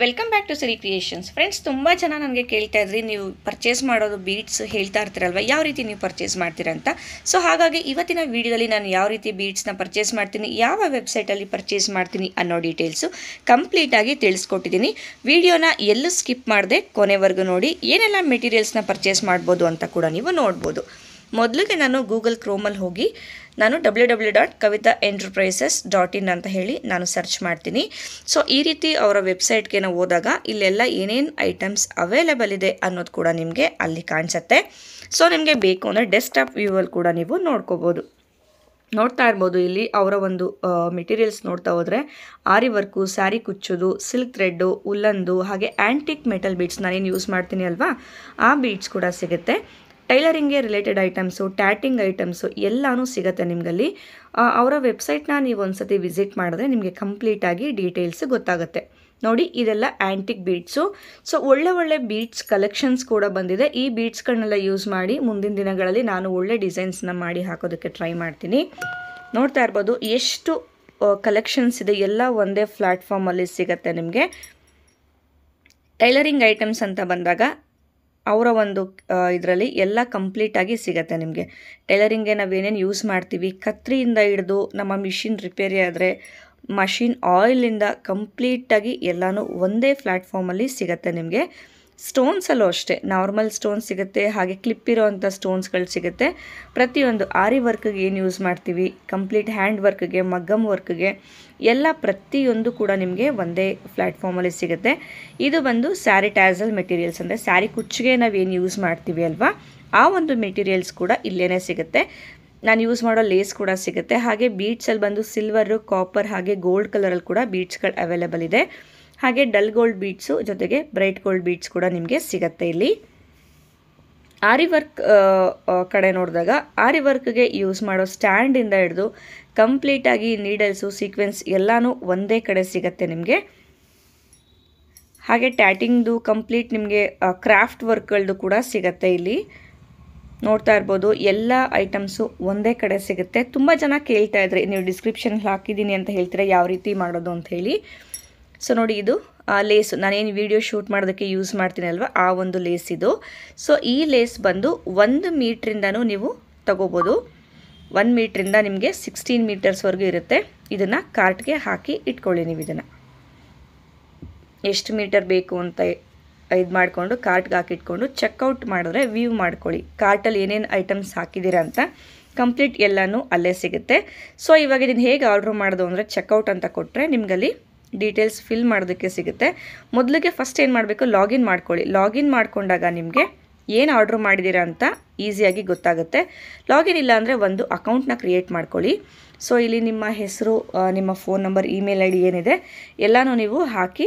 welcome back to Siri creations friends ತುಂಬ ಜನ ನನಗೆ ಕೇಳ್ತಾ ಇದ್ರಿ ನೀವು ಪರ್ಚೇಸ್ ಮಾಡೋದು ಬೀಟ್ಸ್ ಹೇಳ್ತಾ ಇರ್ತೀರಲ್ವ ಯಾವ ರೀತಿ ನೀವು ಪರ್ಚೇಸ್ ಮಾಡ್ತೀರಂತ ಅಂತ ಸೊ ಹಾಗಾಗಿ ಇವತ್ತಿನ ವೀಡಿಯೋದಲ್ಲಿ ನಾನು ಯಾವ ರೀತಿ ಬೀಡ್ಸ್ನ ಪರ್ಚೇಸ್ ಮಾಡ್ತೀನಿ ಯಾವ ವೆಬ್ಸೈಟಲ್ಲಿ ಪರ್ಚೇಸ್ ಮಾಡ್ತೀನಿ ಅನ್ನೋ ಡೀಟೇಲ್ಸು ಕಂಪ್ಲೀಟಾಗಿ ತಿಳಿಸ್ಕೊಟ್ಟಿದ್ದೀನಿ ವಿಡಿಯೋನ ಎಲ್ಲೂ ಸ್ಕಿಪ್ ಮಾಡದೆ ಕೊನೆವರೆಗೂ ನೋಡಿ ಏನೆಲ್ಲ ಮೆಟೀರಿಯಲ್ಸ್ನ ಪರ್ಚೇಸ್ ಮಾಡ್ಬೋದು ಅಂತ ಕೂಡ ನೀವು ನೋಡ್ಬೋದು ಮೊದಲಿಗೆ ನಾನು ಗೂಗಲ್ ಕ್ರೋಮಲ್ಲಿ ಹೋಗಿ ನಾನು W W dot Kavita enterprises dot in ಅಂತ ಹೇಳಿ ನಾನು ಸರ್ಚ್ ಮಾಡ್ತೀನಿ ಸೊ ಈ ರೀತಿ ಅವರ ವೆಬ್ಸೈಟ್ಗೆ ನಾವು ಹೋದಾಗ ಇಲ್ಲೆಲ್ಲ ಏನೇನು ಐಟಮ್ಸ್ ಅವೈಲೇಬಲ್ ಇದೆ ಅನ್ನೋದು ಕೂಡ ನಿಮಗೆ ಅಲ್ಲಿ ಕಾಣಿಸುತ್ತೆ ಸೊ ನಿಮಗೆ ಬೇಕು ಅಂದರೆ ಡೆಸ್ಕ್ಟಾಪ್ ವ್ಯೂವಲ್ಲಿ ಕೂಡ ನೀವು ನೋಡ್ಕೋಬೋದು ನೋಡ್ತಾ ಇರ್ಬೋದು ಇಲ್ಲಿ ಅವರ ಒಂದು ಮೆಟೀರಿಯಲ್ಸ್ ನೋಡ್ತಾ ಹೋದರೆ ಆರಿ ವರ್ಕು ಸ್ಯಾರಿ ಕುಚ್ಚೋದು ಸಿಲ್ಕ್ ಥ್ರೆಡ್ಡು ಉಲ್ಲಂದು ಹಾಗೆ ಆ್ಯಂಟಿಕ್ ಮೆಟಲ್ ಬೀಡ್ಸ್ ನಾನೇನು ಯೂಸ್ ಮಾಡ್ತೀನಿ ಅಲ್ವಾ ಆ ಬೀಡ್ಸ್ ಕೂಡ ಸಿಗುತ್ತೆ ಟೈಲರಿಂಗ್ಗೆ ರಿಲೇಟೆಡ್ ಐಟಮ್ಸು ಟ್ಯಾಟಿಂಗ್ ಐಟಮ್ಸು ಎಲ್ಲನೂ ಸಿಗುತ್ತೆ ನಿಮಗಲ್ಲಿ ಅವರ ವೆಬ್ಸೈಟ್ನ ನೀವು ಸತಿ ವಿಸಿಟ್ ಮಾಡಿದ್ರೆ ನಿಮಗೆ ಕಂಪ್ಲೀಟಾಗಿ ಡೀಟೇಲ್ಸ್ ಗೊತ್ತಾಗುತ್ತೆ ನೋಡಿ ಇದೆಲ್ಲ ಆ್ಯಂಟಿಕ್ ಬೀಡ್ಸು ಸೊ ಒಳ್ಳೆ ಒಳ್ಳೆ ಬೀಡ್ಸ್ ಕಲೆಕ್ಷನ್ಸ್ ಕೂಡ ಬಂದಿದೆ ಈ ಬೀಡ್ಸ್ಗಳನ್ನೆಲ್ಲ ಯೂಸ್ ಮಾಡಿ ಮುಂದಿನ ದಿನಗಳಲ್ಲಿ ನಾನು ಒಳ್ಳೆ ಡಿಸೈನ್ಸ್ನ ಮಾಡಿ ಹಾಕೋದಕ್ಕೆ ಟ್ರೈ ಮಾಡ್ತೀನಿ ನೋಡ್ತಾ ಇರ್ಬೋದು ಎಷ್ಟು ಕಲೆಕ್ಷನ್ಸ್ ಇದೆ ಎಲ್ಲ ಒಂದೇ ಪ್ಲ್ಯಾಟ್ಫಾರ್ಮಲ್ಲಿ ಸಿಗುತ್ತೆ ನಿಮಗೆ ಟೈಲರಿಂಗ್ ಐಟಮ್ಸ್ ಅಂತ ಬಂದಾಗ ಅವರ ಒಂದು ಇದರಲ್ಲಿ ಎಲ್ಲ ಕಂಪ್ಲೀಟಾಗಿ ಸಿಗತ್ತೆ ನಿಮಗೆ ಟೈಲರಿಂಗ್ಗೆ ನಾವೇನೇನು ಯೂಸ್ ಮಾಡ್ತೀವಿ ಕತ್ರಿಯಿಂದ ಹಿಡಿದು ನಮ್ಮ ಮಿಷಿನ್ ರಿಪೇರಿ ಆದರೆ ಮಷಿನ್ ಆಯಿಲಿಂದ ಕಂಪ್ಲೀಟಾಗಿ ಎಲ್ಲನೂ ಒಂದೇ ಪ್ಲ್ಯಾಟ್ಫಾರ್ಮಲ್ಲಿ ಸಿಗತ್ತೆ ನಿಮಗೆ ಸ್ಟೋನ್ಸಲ್ಲೂ ಅಷ್ಟೇ ನಾರ್ಮಲ್ ಸ್ಟೋನ್ಸ್ ಸಿಗುತ್ತೆ ಹಾಗೆ ಕ್ಲಿಪ್ ಇರೋವಂಥ ಸ್ಟೋನ್ಸ್ಗಳು ಸಿಗುತ್ತೆ ಪ್ರತಿಯೊಂದು ಆರಿ ವರ್ಕ್ಗೆ ಏನು ಯೂಸ್ ಮಾಡ್ತೀವಿ ಕಂಪ್ಲೀಟ್ ಹ್ಯಾಂಡ್ ವರ್ಕ್ಗೆ ಮಗ್ಗಮ್ ವರ್ಕ್ಗೆ ಎಲ್ಲ ಪ್ರತಿಯೊಂದು ಕೂಡ ನಿಮಗೆ ಒಂದೇ ಪ್ಲ್ಯಾಟ್ಫಾರ್ಮಲ್ಲಿ ಸಿಗುತ್ತೆ ಇದು ಬಂದು ಸ್ಯಾರಿ ಟ್ಯಾಸಲ್ ಮೆಟೀರಿಯಲ್ಸ್ ಅಂದರೆ ಸ್ಯಾರಿ ಕುಚ್ಚಿಗೆ ನಾವೇನು ಯೂಸ್ ಮಾಡ್ತೀವಿ ಅಲ್ವಾ ಆ ಒಂದು ಮೆಟೀರಿಯಲ್ಸ್ ಕೂಡ ಇಲ್ಲೇ ಸಿಗುತ್ತೆ ನಾನು ಯೂಸ್ ಮಾಡೋ ಲೇಸ್ ಕೂಡ ಸಿಗುತ್ತೆ ಹಾಗೆ ಬೀಟ್ಸಲ್ಲಿ ಬಂದು ಸಿಲ್ವರು ಕಾಪರ್ ಹಾಗೆ ಗೋಲ್ಡ್ ಕಲರಲ್ಲಿ ಕೂಡ ಬೀಟ್ಸ್ಗಳು ಅವೈಲೇಬಲ್ ಇದೆ ಹಾಗೆ ಡಲ್ ಗೋಲ್ಡ್ ಬೀಡ್ಸು ಜೊತೆಗೆ ಬ್ರೈಟ್ ಗೋಲ್ಡ್ ಬೀಡ್ಸ್ ಕೂಡ ನಿಮಗೆ ಸಿಗತ್ತೆ ಇಲ್ಲಿ ಆರಿ ವರ್ಕ್ ಕಡೆ ನೋಡಿದಾಗ ಆರಿ ವರ್ಕ್ಗೆ ಯೂಸ್ ಮಾಡೋ ಸ್ಟ್ಯಾಂಡಿಂದ ಹಿಡಿದು ಕಂಪ್ಲೀಟಾಗಿ ನೀಡಲ್ಸು ಸೀಕ್ವೆನ್ಸ್ ಎಲ್ಲನೂ ಒಂದೇ ಕಡೆ ಸಿಗತ್ತೆ ನಿಮಗೆ ಹಾಗೆ ಟ್ಯಾಟಿಂಗ್ದು ಕಂಪ್ಲೀಟ್ ನಿಮಗೆ ಕ್ರಾಫ್ಟ್ ವರ್ಕ್ಗಳದ್ದು ಕೂಡ ಸಿಗತ್ತೆ ಇಲ್ಲಿ ನೋಡ್ತಾ ಇರ್ಬೋದು ಎಲ್ಲ ಐಟಮ್ಸು ಒಂದೇ ಕಡೆ ಸಿಗುತ್ತೆ ತುಂಬ ಜನ ಕೇಳ್ತಾ ಇದ್ರೆ ನೀವು ಡಿಸ್ಕ್ರಿಪ್ಷನ್ಗೆ ಹಾಕಿದ್ದೀನಿ ಅಂತ ಹೇಳ್ತೀರಾ ಯಾವ ರೀತಿ ಮಾಡೋದು ಅಂತ ಹೇಳಿ ಸೊ ನೋಡಿ ಇದು ಲೇಸು ನಾನೇನು ವಿಡಿಯೋ ಶೂಟ್ ಮಾಡೋದಕ್ಕೆ ಯೂಸ್ ಮಾಡ್ತೀನಿ ಅಲ್ವಾ ಆ ಒಂದು ಲೇಸ್ ಇದು ಸೊ ಈ ಲೇಸ್ ಬಂದು ಒಂದು ಮೀಟ್ರಿಂದನೂ ನೀವು ತಗೋಬೋದು ಒಂದು ಮೀಟ್ರಿಂದ ನಿಮಗೆ ಸಿಕ್ಸ್ಟೀನ್ ಮೀಟರ್ಸ್ವರೆಗೂ ಇರುತ್ತೆ ಇದನ್ನು ಕಾರ್ಟ್ಗೆ ಹಾಕಿ ಇಟ್ಕೊಳ್ಳಿ ನೀವು ಇದನ್ನು ಎಷ್ಟು ಮೀಟರ್ ಬೇಕು ಅಂತ ಇದು ಮಾಡಿಕೊಂಡು ಕಾರ್ಟ್ಗೆ ಹಾಕಿಟ್ಕೊಂಡು ಚೆಕ್ಔಟ್ ಮಾಡಿದ್ರೆ ವ್ಯೂ ಮಾಡ್ಕೊಳ್ಳಿ ಕಾರ್ಟಲ್ಲಿ ಏನೇನು ಐಟಮ್ಸ್ ಹಾಕಿದ್ದೀರಾ ಅಂತ ಕಂಪ್ಲೀಟ್ ಎಲ್ಲನೂ ಅಲ್ಲೇ ಸಿಗುತ್ತೆ ಸೊ ಇವಾಗ ಇದನ್ನು ಹೇಗೆ ಆರ್ಡ್ರ್ ಮಾಡೋದು ಅಂದರೆ ಚೆಕ್ಔಟ್ ಅಂತ ಕೊಟ್ಟರೆ ನಿಮಗಲ್ಲಿ ಡೀಟೇಲ್ಸ್ ಫಿಲ್ ಮಾಡೋದಕ್ಕೆ ಸಿಗುತ್ತೆ ಮೊದಲಿಗೆ ಫಸ್ಟ್ ಏನು ಮಾಡಬೇಕು ಲಾಗಿನ್ ಮಾಡ್ಕೊಳ್ಳಿ ಲಾಗಿನ್ ಮಾಡಿಕೊಂಡಾಗ ನಿಮಗೆ ಏನು ಆರ್ಡ್ರ್ ಮಾಡಿದ್ದೀರಾ ಅಂತ ಈಸಿಯಾಗಿ ಗೊತ್ತಾಗುತ್ತೆ ಲಾಗಿನ್ ಇಲ್ಲ ಅಂದರೆ ಒಂದು ಅಕೌಂಟ್ನ ಕ್ರಿಯೇಟ್ ಮಾಡ್ಕೊಳ್ಳಿ ಸೊ ಇಲ್ಲಿ ನಿಮ್ಮ ಹೆಸರು ನಿಮ್ಮ phone number email I D ಏನಿದೆ ಎಲ್ಲನೂ ನೀವು ಹಾಕಿ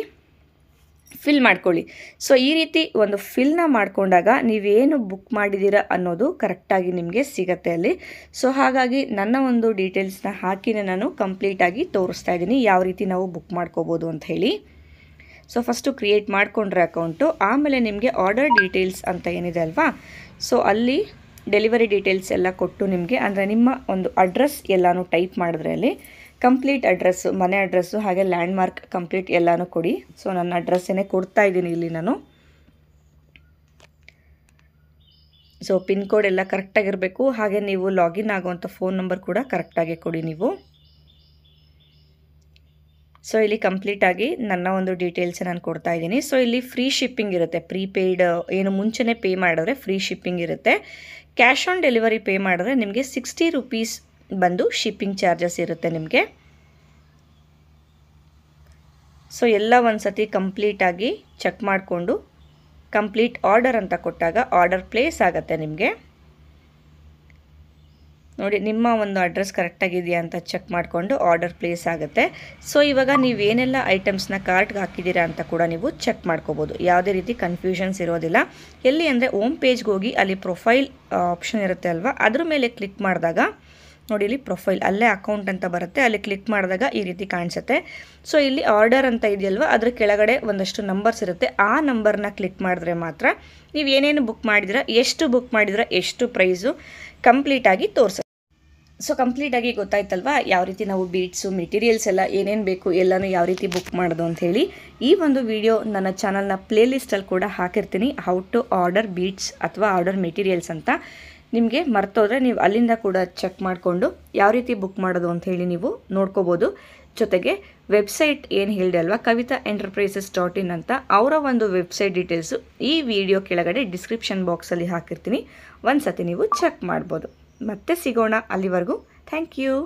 ಫಿಲ್ ಮಾಡ್ಕೊಳ್ಳಿ ಸೊ ಈ ರೀತಿ ಒಂದು ಫಿಲ್ನ ಮಾಡಿಕೊಂಡಾಗ ನೀವೇನು ಬುಕ್ ಮಾಡಿದ್ದೀರ ಅನ್ನೋದು ಕರೆಕ್ಟಾಗಿ ನಿಮಗೆ ಸಿಗತ್ತೆ ಅಲ್ಲಿ ಸೊ ಹಾಗಾಗಿ ನನ್ನ ಒಂದು ಡೀಟೇಲ್ಸ್ನ ಹಾಕಿನೇ ನಾನು ಕಂಪ್ಲೀಟಾಗಿ ತೋರಿಸ್ತಾ ಇದ್ದೀನಿ ಯಾವ ರೀತಿ ನಾವು ಬುಕ್ ಮಾಡ್ಕೋಬೋದು ಅಂತ ಹೇಳಿ ಸೊ ಫಸ್ಟು ಕ್ರಿಯೇಟ್ ಮಾಡಿಕೊಂಡ್ರೆ ಅಕೌಂಟು ಆಮೇಲೆ ನಿಮಗೆ ಆರ್ಡರ್ ಡೀಟೇಲ್ಸ್ ಅಂತ ಏನಿದೆ ಅಲ್ವಾ ಸೊ ಅಲ್ಲಿ ಡೆಲಿವರಿ ಡೀಟೇಲ್ಸ್ ಎಲ್ಲ ಕೊಟ್ಟು ನಿಮಗೆ ಅಂದರೆ ನಿಮ್ಮ ಒಂದು ಅಡ್ರೆಸ್ ಎಲ್ಲನೂ ಟೈಪ್ ಮಾಡಿದ್ರೆ ಅಲ್ಲಿ ಕಂಪ್ಲೀಟ್ ಅಡ್ರೆಸ್ಸು ಮನೆ ಅಡ್ರೆಸ್ಸು ಹಾಗೆ ಲ್ಯಾಂಡ್ ಮಾರ್ಕ್ ಕಂಪ್ಲೀಟ್ ಎಲ್ಲನೂ ಕೊಡಿ ಸೊ ನನ್ನ ಅಡ್ರೆಸ್ಸೇನೆ ಕೊಡ್ತಾ ಇದ್ದೀನಿ ಇಲ್ಲಿ ನಾನು ಸೊ ಪಿನ್ ಕೋಡ್ ಎಲ್ಲ ಕರೆಕ್ಟಾಗಿರಬೇಕು ಹಾಗೆ ನೀವು ಲಾಗಿನ್ ಆಗುವಂಥ ಫೋನ್ ನಂಬರ್ ಕೂಡ ಕರೆಕ್ಟಾಗಿ ಕೊಡಿ ನೀವು ಸೊ ಇಲ್ಲಿ ಕಂಪ್ಲೀಟಾಗಿ ನನ್ನ ಒಂದು ಡೀಟೇಲ್ಸ್ ನಾನು ಕೊಡ್ತಾ ಇದ್ದೀನಿ ಸೊ ಇಲ್ಲಿ ಫ್ರೀ ಶಿಪ್ಪಿಂಗ್ ಇರುತ್ತೆ ಪ್ರೀಪೇಯ್ಡ್ ಏನು ಮುಂಚೆನೇ ಪೇ ಮಾಡಿದ್ರೆ ಫ್ರೀ ಶಿಪ್ಪಿಂಗ್ ಇರುತ್ತೆ ಕ್ಯಾಶ್ ಆನ್ ಡೆಲಿವರಿ ಪೇ ಮಾಡಿದ್ರೆ ನಿಮಗೆ ಸಿಕ್ಸ್ಟಿ ರುಪೀಸ್ ಬಂದು ಶಿಪ್ಪಿಂಗ್ ಚಾರ್ಜಸ್ ಇರುತ್ತೆ ನಿಮಗೆ ಸೊ ಎಲ್ಲ ಒಂದು ಸತಿ ಕಂಪ್ಲೀಟಾಗಿ ಚೆಕ್ ಮಾಡಿಕೊಂಡು ಕಂಪ್ಲೀಟ್ ಆರ್ಡರ್ ಅಂತ ಕೊಟ್ಟಾಗ ಆರ್ಡರ್ ಪ್ಲೇಸ್ ಆಗುತ್ತೆ ನಿಮಗೆ ನೋಡಿ ನಿಮ್ಮ ಒಂದು ಅಡ್ರೆಸ್ ಕರೆಕ್ಟಾಗಿದೆಯಾ ಅಂತ ಚೆಕ್ ಮಾಡಿಕೊಂಡು ಆರ್ಡರ್ ಪ್ಲೇಸ್ ಆಗುತ್ತೆ ಸೊ ಇವಾಗ ನೀವು ಏನೆಲ್ಲ ಐಟಮ್ಸ್ನ ಕಾರ್ಟ್ಗೆ ಹಾಕಿದ್ದೀರಾ ಅಂತ ಕೂಡ ನೀವು ಚೆಕ್ ಮಾಡ್ಕೋಬೋದು ಯಾವುದೇ ರೀತಿ ಕನ್ಫ್ಯೂಷನ್ಸ್ ಇರೋದಿಲ್ಲ ಎಲ್ಲಿ ಅಂದರೆ ಓಮ್ ಪೇಜ್ಗೆ ಹೋಗಿ ಅಲ್ಲಿ ಪ್ರೊಫೈಲ್ ಆಪ್ಷನ್ ಇರುತ್ತೆ ಅಲ್ವಾ ಅದ್ರ ಮೇಲೆ ಕ್ಲಿಕ್ ಮಾಡಿದಾಗ ನೋಡಿ ಇಲ್ಲಿ ಪ್ರೊಫೈಲ್ ಅಲ್ಲೇ ಅಕೌಂಟ್ ಅಂತ ಬರುತ್ತೆ ಅಲ್ಲಿ ಕ್ಲಿಕ್ ಮಾಡಿದಾಗ ಈ ರೀತಿ ಕಾಣಿಸುತ್ತೆ ಸೊ ಇಲ್ಲಿ ಆರ್ಡರ್ ಅಂತ ಇದೆಯಲ್ವ ಅದ್ರ ಕೆಳಗಡೆ ಒಂದಷ್ಟು ನಂಬರ್ಸ್ ಇರುತ್ತೆ ಆ ನಂಬರ್ನ ಕ್ಲಿಕ್ ಮಾಡಿದ್ರೆ ಮಾತ್ರ ನೀವು ಏನೇನು ಬುಕ್ ಮಾಡಿದಿರ ಎಷ್ಟು ಬುಕ್ ಮಾಡಿದ್ರ ಎಷ್ಟು ಪ್ರೈಸು ಕಂಪ್ಲೀಟಾಗಿ ತೋರಿಸುತ್ತೆ ಸೊ ಕಂಪ್ಲೀಟಾಗಿ ಗೊತ್ತಾಯ್ತಲ್ವಾ ಯಾವ ರೀತಿ ನಾವು ಬೀಟ್ಸು ಮೆಟೀರಿಯಲ್ಸ್ ಎಲ್ಲ ಏನೇನು ಬೇಕು ಎಲ್ಲನೂ ಯಾವ ರೀತಿ ಬುಕ್ ಮಾಡೋದು ಅಂಥೇಳಿ ಈ ಒಂದು ವಿಡಿಯೋ ನನ್ನ ಚಾನಲ್ನ ಪ್ಲೇಲಿಸ್ಟಲ್ಲಿ ಕೂಡ ಹಾಕಿರ್ತೀನಿ ಹೌ ಟು ಆರ್ಡರ್ ಬೀಟ್ಸ್ ಅಥವಾ ಆರ್ಡರ್ ಮೆಟೀರಿಯಲ್ಸ್ ಅಂತ ನಿಮಗೆ ಮರ್ತೋದ್ರೆ ನೀವು ಅಲ್ಲಿಂದ ಕೂಡ ಚೆಕ್ ಮಾಡಿಕೊಂಡು ಯಾವ ರೀತಿ ಬುಕ್ ಮಾಡೋದು ಅಂತ ಹೇಳಿ ನೀವು ನೋಡ್ಕೋಬೋದು ಜೊತೆಗೆ ವೆಬ್ಸೈಟ್ ಏನು ಹೇಳಿದೆ ಅಲ್ವಾ ಕವಿತಾ ಎಂಟರ್ಪ್ರೈಸಸ್ ಡಾಟ್ ಇನ್ ಅಂತ ಅವರ ಒಂದು ವೆಬ್ಸೈಟ್ ಡೀಟೇಲ್ಸು ಈ ವಿಡಿಯೋ ಕೆಳಗಡೆ ಡಿಸ್ಕ್ರಿಪ್ಷನ್ ಬಾಕ್ಸಲ್ಲಿ ಹಾಕಿರ್ತೀನಿ ಒಂದು ಸತಿ ನೀವು ಚೆಕ್ ಮಾಡ್ಬೋದು ಮತ್ತೆ ಸಿಗೋಣ ಅಲ್ಲಿವರೆಗೂ ಥ್ಯಾಂಕ್ ಯು